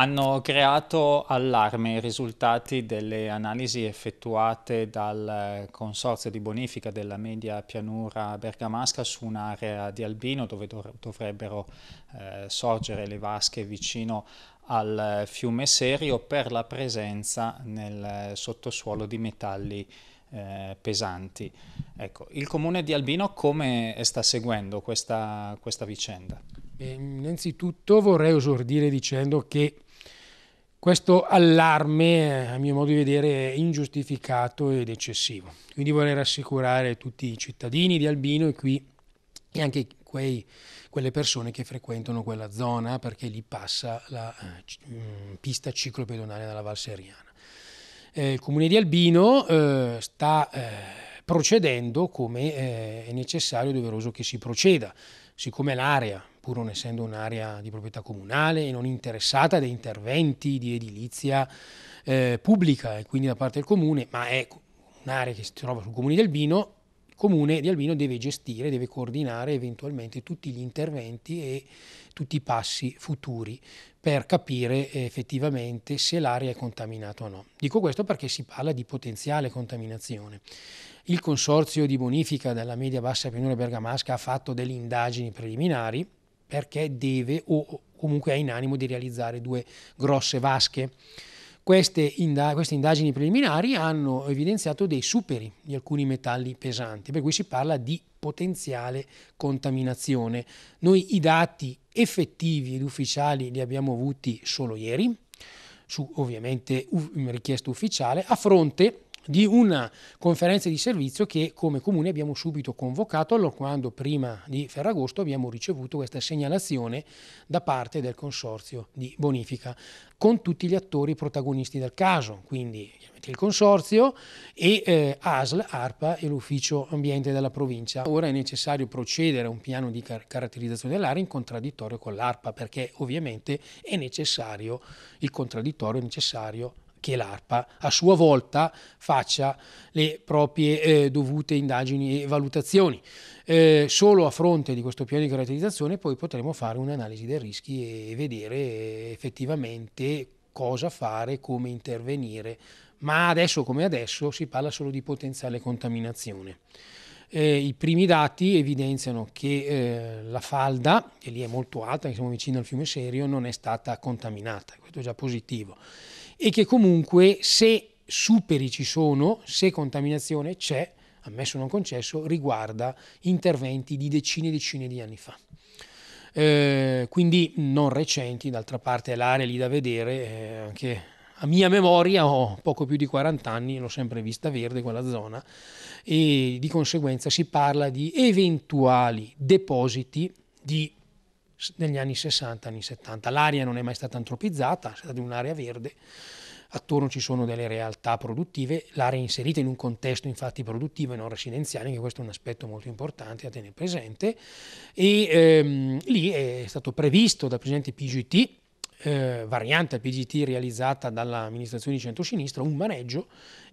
hanno creato allarme i risultati delle analisi effettuate dal eh, Consorzio di bonifica della media pianura bergamasca su un'area di Albino dove dovrebbero eh, sorgere le vasche vicino al eh, fiume Serio per la presenza nel eh, sottosuolo di metalli eh, pesanti. Ecco, il comune di Albino come sta seguendo questa, questa vicenda? Beh, innanzitutto vorrei esordire dicendo che questo allarme, a mio modo di vedere, è ingiustificato ed eccessivo. Quindi vorrei rassicurare tutti i cittadini di Albino e qui e anche quei, quelle persone che frequentano quella zona perché lì passa la eh, pista ciclopedonale della Valseriana. Eh, il comune di Albino eh, sta eh, procedendo come eh, è necessario e doveroso che si proceda, siccome l'area pur non essendo un'area di proprietà comunale e non interessata da interventi di edilizia eh, pubblica e quindi da parte del comune, ma è un'area che si trova sul comune di Albino, il comune di Albino deve gestire, deve coordinare eventualmente tutti gli interventi e tutti i passi futuri per capire eh, effettivamente se l'area è contaminata o no. Dico questo perché si parla di potenziale contaminazione. Il consorzio di bonifica della media bassa pianura bergamasca ha fatto delle indagini preliminari perché deve o comunque ha in animo di realizzare due grosse vasche. Queste, indag queste, indagini preliminari hanno evidenziato dei superi di alcuni metalli pesanti, per cui si parla di potenziale contaminazione. Noi i dati effettivi ed ufficiali li abbiamo avuti solo ieri, su ovviamente richiesta ufficiale, a fronte di una conferenza di servizio che come comune abbiamo subito convocato allora quando prima di Ferragosto abbiamo ricevuto questa segnalazione da parte del consorzio di bonifica con tutti gli attori protagonisti del caso, quindi il consorzio e eh, ASL, ARPA e l'ufficio ambiente della provincia. Ora è necessario procedere a un piano di car caratterizzazione dell'area in contraddittorio con l'ARPA perché ovviamente è necessario il contraddittorio, è necessario che l'ARPA a sua volta faccia le proprie eh, dovute indagini e valutazioni. Eh, solo a fronte di questo piano di caratterizzazione poi potremo fare un'analisi dei rischi e vedere effettivamente cosa fare, come intervenire, ma adesso come adesso si parla solo di potenziale contaminazione. Eh, I primi dati evidenziano che eh, la falda, che lì è molto alta, che siamo vicino al fiume Serio, non è stata contaminata, questo è già positivo e che comunque se superi ci sono, se contaminazione c'è, ammesso non concesso, riguarda interventi di decine e decine di anni fa. Eh, quindi non recenti, d'altra parte l'area lì da vedere, eh, anche a mia memoria ho poco più di 40 anni, l'ho sempre vista verde quella zona e di conseguenza si parla di eventuali depositi di negli anni 60, anni 70. L'area non è mai stata antropizzata, è stata un'area verde, attorno ci sono delle realtà produttive, l'area è inserita in un contesto infatti produttivo e non residenziale, che questo è un aspetto molto importante da tenere presente, e ehm, lì è stato previsto dal presidente PGT, eh, variante al PGT realizzata dall'amministrazione di centro-sinistra, un maneggio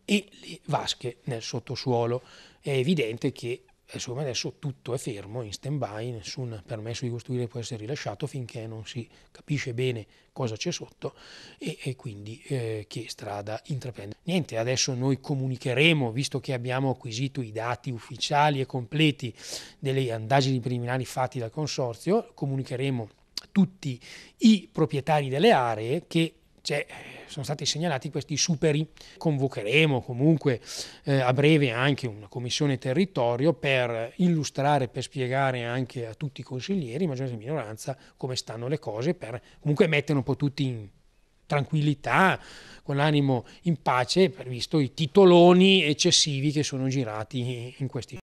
e le vasche nel sottosuolo. È evidente che insomma adesso tutto è fermo, in stand-by, nessun permesso di costruire può essere rilasciato finché non si capisce bene cosa c'è sotto e, e quindi eh, che strada intraprendere. Niente, adesso noi comunicheremo, visto che abbiamo acquisito i dati ufficiali e completi delle indagini preliminari fatti dal Consorzio, comunicheremo tutti i proprietari delle aree che cioè, sono stati segnalati questi superi. Convocheremo comunque eh, a breve anche una commissione territorio per illustrare, per spiegare anche a tutti i consiglieri, maggioranza e minoranza, come stanno le cose, per comunque mettere un po' tutti in tranquillità, con l'animo in pace, visto i titoloni eccessivi che sono girati in questi